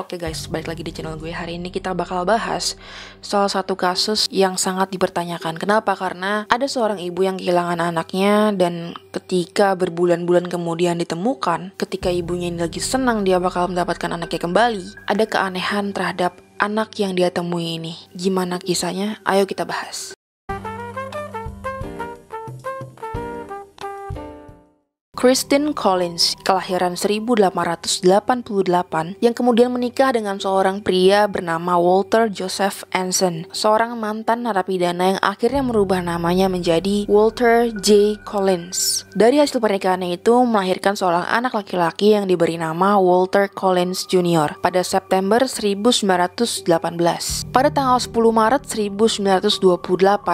Oke guys, balik lagi di channel gue. Hari ini kita bakal bahas salah satu kasus yang sangat dipertanyakan. Kenapa? Karena ada seorang ibu yang kehilangan anaknya dan ketika berbulan-bulan kemudian ditemukan, ketika ibunya ini lagi senang dia bakal mendapatkan anaknya kembali, ada keanehan terhadap anak yang dia temui ini. Gimana kisahnya? Ayo kita bahas. Christine Collins, kelahiran 1888, yang kemudian menikah dengan seorang pria bernama Walter Joseph Anson, seorang mantan narapidana yang akhirnya merubah namanya menjadi Walter J. Collins. Dari hasil pernikahannya itu melahirkan seorang anak laki-laki yang diberi nama Walter Collins Jr. pada September 1918. Pada tanggal 10 Maret 1928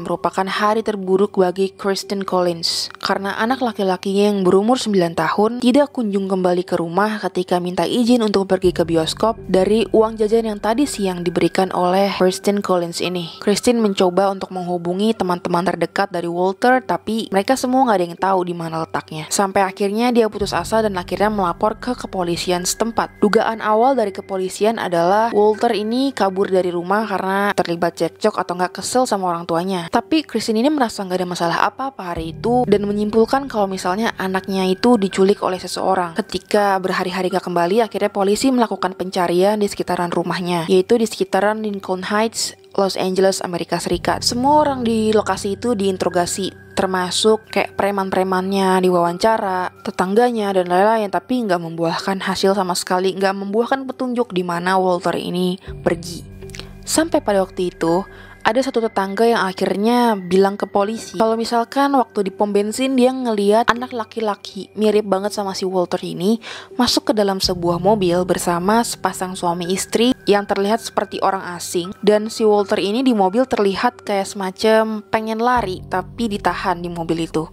merupakan hari terburuk bagi Christine Collins karena anak laki-lakinya yang berumur umur 9 tahun tidak kunjung kembali ke rumah ketika minta izin untuk pergi ke bioskop dari uang jajan yang tadi siang diberikan oleh Christine Collins ini. Christine mencoba untuk menghubungi teman-teman terdekat dari Walter tapi mereka semua nggak ada yang tahu di mana letaknya. Sampai akhirnya dia putus asa dan akhirnya melapor ke kepolisian setempat. Dugaan awal dari kepolisian adalah Walter ini kabur dari rumah karena terlibat cekcok atau nggak kesel sama orang tuanya. Tapi Christine ini merasa nggak ada masalah apa-apa hari itu dan menyimpulkan kalau misalnya anaknya kakaknya itu diculik oleh seseorang. Ketika berhari-hari gak kembali, akhirnya polisi melakukan pencarian di sekitaran rumahnya, yaitu di sekitaran Lincoln Heights, Los Angeles, Amerika Serikat. Semua orang di lokasi itu diinterogasi, termasuk kayak preman-premannya diwawancara, tetangganya dan lain-lain, tapi nggak membuahkan hasil sama sekali, nggak membuahkan petunjuk di mana Walter ini pergi. Sampai pada waktu itu, ada satu tetangga yang akhirnya bilang ke polisi kalau misalkan waktu di pom bensin dia ngeliat anak laki-laki mirip banget sama si Walter ini masuk ke dalam sebuah mobil bersama sepasang suami istri yang terlihat seperti orang asing dan si Walter ini di mobil terlihat kayak semacam pengen lari tapi ditahan di mobil itu.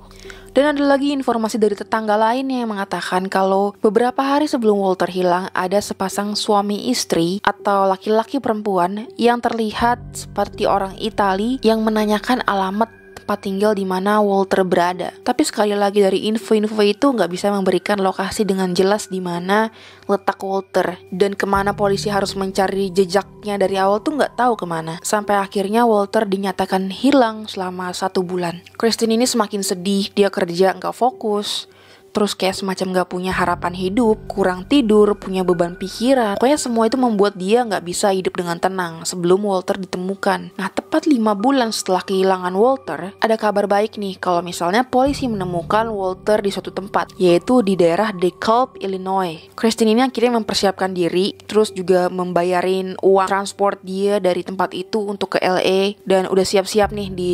Dan ada lagi informasi dari tetangga lain yang mengatakan kalau beberapa hari sebelum Walter hilang ada sepasang suami istri atau laki-laki perempuan yang terlihat seperti orang Itali yang menanyakan alamat tempat tinggal di mana Walter berada. Tapi sekali lagi dari info-info itu nggak bisa memberikan lokasi dengan jelas di mana letak Walter dan kemana polisi harus mencari jejaknya dari awal tuh nggak tahu kemana. Sampai akhirnya Walter dinyatakan hilang selama satu bulan. Christine ini semakin sedih, dia kerja nggak fokus, terus kayak semacam gak punya harapan hidup, kurang tidur, punya beban pikiran. Pokoknya semua itu membuat dia nggak bisa hidup dengan tenang sebelum Walter ditemukan. Nah, tepat lima bulan setelah kehilangan Walter, ada kabar baik nih kalau misalnya polisi menemukan Walter di suatu tempat, yaitu di daerah DeKalb, Illinois. Christine ini akhirnya mempersiapkan diri, terus juga membayarin uang transport dia dari tempat itu untuk ke LA, dan udah siap-siap nih di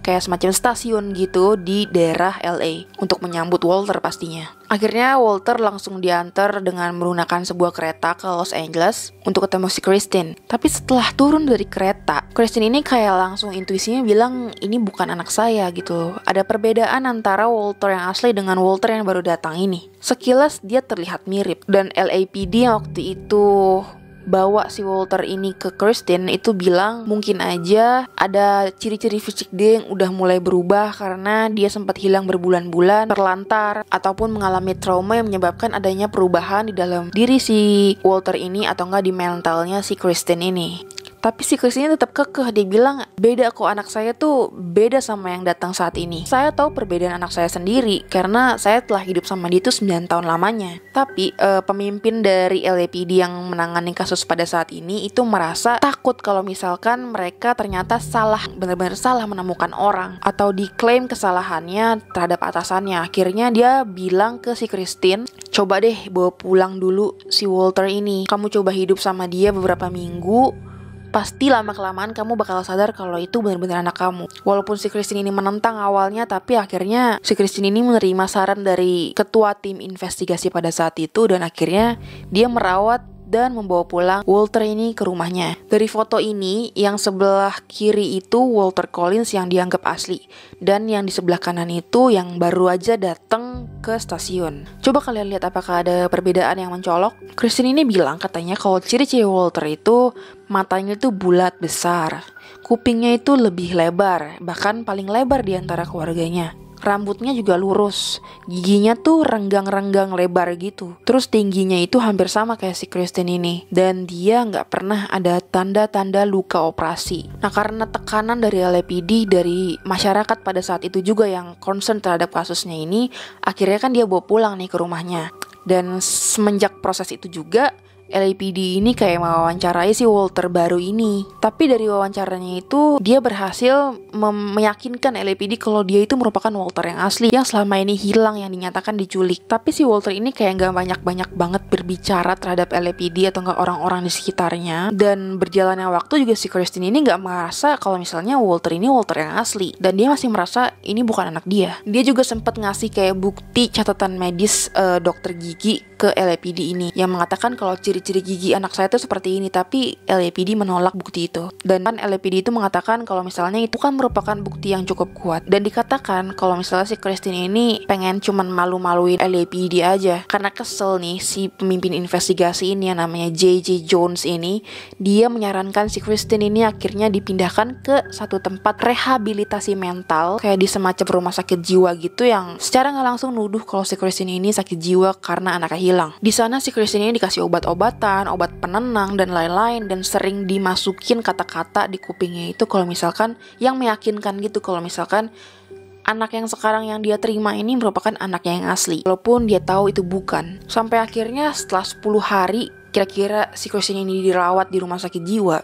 kayak semacam stasiun gitu di daerah LA untuk menyambut Walter pas pastinya. Akhirnya Walter langsung diantar dengan menggunakan sebuah kereta ke Los Angeles untuk ketemu si Christine. Tapi setelah turun dari kereta, Christine ini kayak langsung intuisinya bilang ini bukan anak saya gitu. Ada perbedaan antara Walter yang asli dengan Walter yang baru datang ini. Sekilas dia terlihat mirip dan LAPD yang waktu itu bawa si Walter ini ke Kristen itu bilang mungkin aja ada ciri-ciri fisik dia yang udah mulai berubah karena dia sempat hilang berbulan-bulan, terlantar ataupun mengalami trauma yang menyebabkan adanya perubahan di dalam diri si Walter ini atau enggak di mentalnya si Kristen ini. Tapi si Christine tetap kekeh, dia bilang, beda kok anak saya tuh beda sama yang datang saat ini. Saya tahu perbedaan anak saya sendiri, karena saya telah hidup sama dia tuh 9 tahun lamanya. Tapi uh, pemimpin dari LAPD yang menangani kasus pada saat ini itu merasa takut kalau misalkan mereka ternyata salah, benar-benar salah menemukan orang. Atau diklaim kesalahannya terhadap atasannya. Akhirnya dia bilang ke si Christine, coba deh bawa pulang dulu si Walter ini. Kamu coba hidup sama dia beberapa minggu, pasti lama-kelamaan kamu bakal sadar kalau itu benar-benar anak kamu. Walaupun si Christine ini menentang awalnya, tapi akhirnya si Christine ini menerima saran dari ketua tim investigasi pada saat itu dan akhirnya dia merawat dan membawa pulang Walter ini ke rumahnya. Dari foto ini, yang sebelah kiri itu Walter Collins yang dianggap asli, dan yang di sebelah kanan itu yang baru aja datang ke stasiun. Coba kalian lihat apakah ada perbedaan yang mencolok. Kristen ini bilang katanya kalau ciri-ciri Walter itu matanya itu bulat besar, kupingnya itu lebih lebar, bahkan paling lebar di antara keluarganya. Rambutnya juga lurus, giginya tuh renggang-renggang lebar gitu. Terus tingginya itu hampir sama kayak si Kristen ini. Dan dia nggak pernah ada tanda-tanda luka operasi. Nah karena tekanan dari LAPD dari masyarakat pada saat itu juga yang concern terhadap kasusnya ini, akhirnya kan dia bawa pulang nih ke rumahnya. Dan semenjak proses itu juga, LAPD ini kayak mewawancarai si Walter baru ini. Tapi dari wawancaranya itu dia berhasil meyakinkan LAPD kalau dia itu merupakan Walter yang asli yang selama ini hilang yang dinyatakan diculik. Tapi si Walter ini kayak nggak banyak-banyak banget berbicara terhadap LAPD atau nggak orang-orang di sekitarnya. Dan berjalannya waktu juga si Christine ini nggak merasa kalau misalnya Walter ini Walter yang asli dan dia masih merasa ini bukan anak dia. Dia juga sempat ngasih kayak bukti catatan medis uh, dokter gigi ke LAPD ini yang mengatakan kalau ciri-ciri gigi anak saya itu seperti ini tapi LAPD menolak bukti itu dan kan LAPD itu mengatakan kalau misalnya itu kan merupakan bukti yang cukup kuat dan dikatakan kalau misalnya si Christine ini pengen cuman malu-maluin LAPD aja karena kesel nih si pemimpin investigasi ini yang namanya JJ Jones ini dia menyarankan si Christine ini akhirnya dipindahkan ke satu tempat rehabilitasi mental kayak di semacam rumah sakit jiwa gitu yang secara nggak langsung nuduh kalau si Christine ini sakit jiwa karena anaknya hilang hilang. Di sana si Christine ini dikasih obat-obatan, obat penenang, dan lain-lain, dan sering dimasukin kata-kata di kupingnya itu kalau misalkan yang meyakinkan gitu, kalau misalkan anak yang sekarang yang dia terima ini merupakan anaknya yang asli. Walaupun dia tahu itu bukan. Sampai akhirnya setelah 10 hari, kira-kira si Christine ini dirawat di rumah sakit jiwa,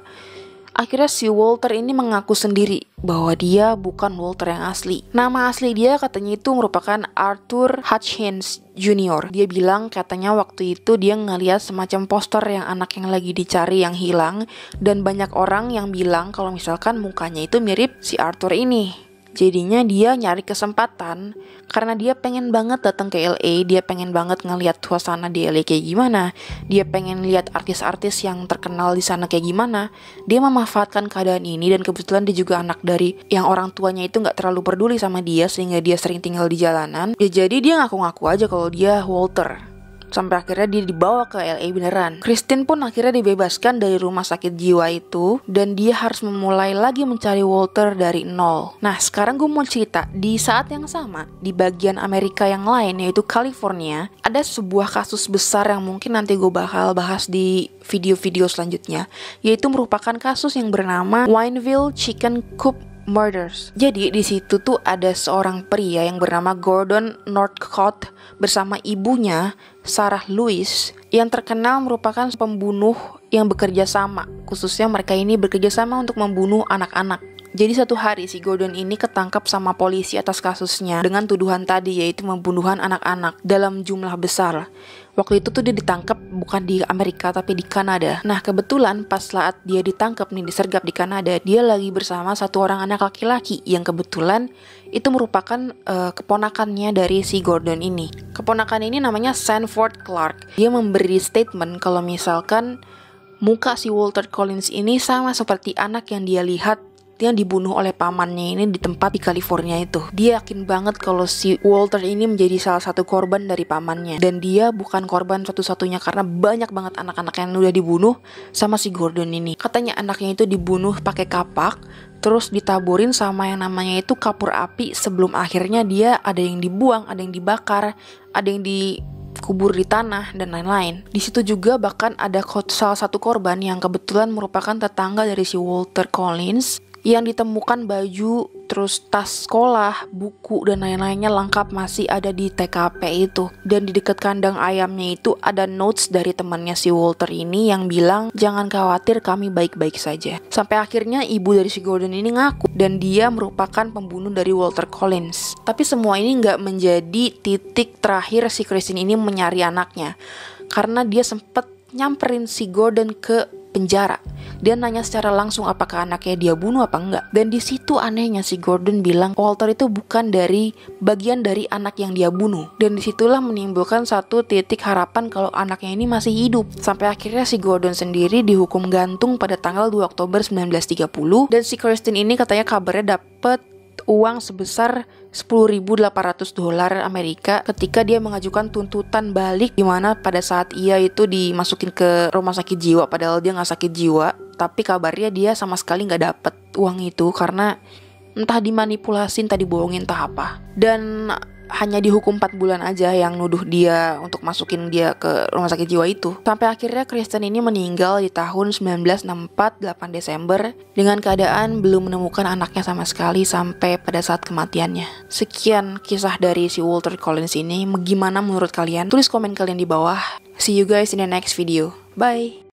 Akhirnya si Walter ini mengaku sendiri bahwa dia bukan Walter yang asli. Nama asli dia katanya itu merupakan Arthur Hutchins Jr. Dia bilang katanya waktu itu dia ngeliat semacam poster yang anak yang lagi dicari yang hilang dan banyak orang yang bilang kalau misalkan mukanya itu mirip si Arthur ini. Jadinya dia nyari kesempatan karena dia pengen banget datang ke LA, dia pengen banget ngelihat suasana di LA kayak gimana, dia pengen lihat artis-artis yang terkenal di sana kayak gimana. Dia memanfaatkan keadaan ini dan kebetulan dia juga anak dari yang orang tuanya itu nggak terlalu peduli sama dia sehingga dia sering tinggal di jalanan. Ya jadi dia ngaku-ngaku aja kalau dia Walter sampai akhirnya dia dibawa ke LA beneran. Christine pun akhirnya dibebaskan dari rumah sakit jiwa itu dan dia harus memulai lagi mencari Walter dari nol. Nah sekarang gue mau cerita di saat yang sama di bagian Amerika yang lain yaitu California ada sebuah kasus besar yang mungkin nanti gue bakal bahas di video-video selanjutnya yaitu merupakan kasus yang bernama Wineville Chicken Coop Murders. Jadi di situ tuh ada seorang pria yang bernama Gordon Northcott bersama ibunya Sarah Lewis yang terkenal merupakan pembunuh yang bekerja sama. Khususnya mereka ini bekerja sama untuk membunuh anak-anak. Jadi satu hari si Gordon ini ketangkap sama polisi atas kasusnya dengan tuduhan tadi yaitu pembunuhan anak-anak dalam jumlah besar. Waktu itu tuh dia ditangkap bukan di Amerika tapi di Kanada. Nah kebetulan pas saat dia ditangkap nih disergap di Kanada, dia lagi bersama satu orang anak laki-laki yang kebetulan itu merupakan uh, keponakannya dari si Gordon ini. Keponakan ini namanya Sanford Clark. Dia memberi statement kalau misalkan muka si Walter Collins ini sama seperti anak yang dia lihat yang dibunuh oleh pamannya ini di tempat di California itu. Dia yakin banget kalau si Walter ini menjadi salah satu korban dari pamannya. Dan dia bukan korban satu-satunya karena banyak banget anak-anak yang udah dibunuh sama si Gordon ini. Katanya anaknya itu dibunuh pakai kapak, terus ditaburin sama yang namanya itu kapur api sebelum akhirnya dia ada yang dibuang, ada yang dibakar, ada yang dikubur di tanah dan lain-lain. Di situ juga bahkan ada salah satu korban yang kebetulan merupakan tetangga dari si Walter Collins yang ditemukan baju, terus tas sekolah, buku, dan lain-lainnya lengkap masih ada di TKP itu. Dan di dekat kandang ayamnya itu ada notes dari temannya si Walter ini yang bilang, jangan khawatir kami baik-baik saja. Sampai akhirnya ibu dari si Gordon ini ngaku, dan dia merupakan pembunuh dari Walter Collins. Tapi semua ini nggak menjadi titik terakhir si Christine ini menyari anaknya. Karena dia sempat nyamperin si Gordon ke penjara. Dia nanya secara langsung apakah anaknya dia bunuh apa enggak. Dan di situ anehnya si Gordon bilang Walter itu bukan dari bagian dari anak yang dia bunuh. Dan disitulah menimbulkan satu titik harapan kalau anaknya ini masih hidup. Sampai akhirnya si Gordon sendiri dihukum gantung pada tanggal 2 Oktober 1930 dan si Kristen ini katanya kabarnya dapat uang sebesar 10.800 dolar Amerika ketika dia mengajukan tuntutan balik di mana pada saat ia itu dimasukin ke rumah sakit jiwa padahal dia nggak sakit jiwa tapi kabarnya dia sama sekali nggak dapet uang itu karena entah dimanipulasi entah dibohongin entah apa dan hanya dihukum 4 bulan aja yang nuduh dia untuk masukin dia ke rumah sakit jiwa itu. Sampai akhirnya Kristen ini meninggal di tahun 1964, 8 Desember, dengan keadaan belum menemukan anaknya sama sekali sampai pada saat kematiannya. Sekian kisah dari si Walter Collins ini, gimana menurut kalian? Tulis komen kalian di bawah. See you guys in the next video. Bye!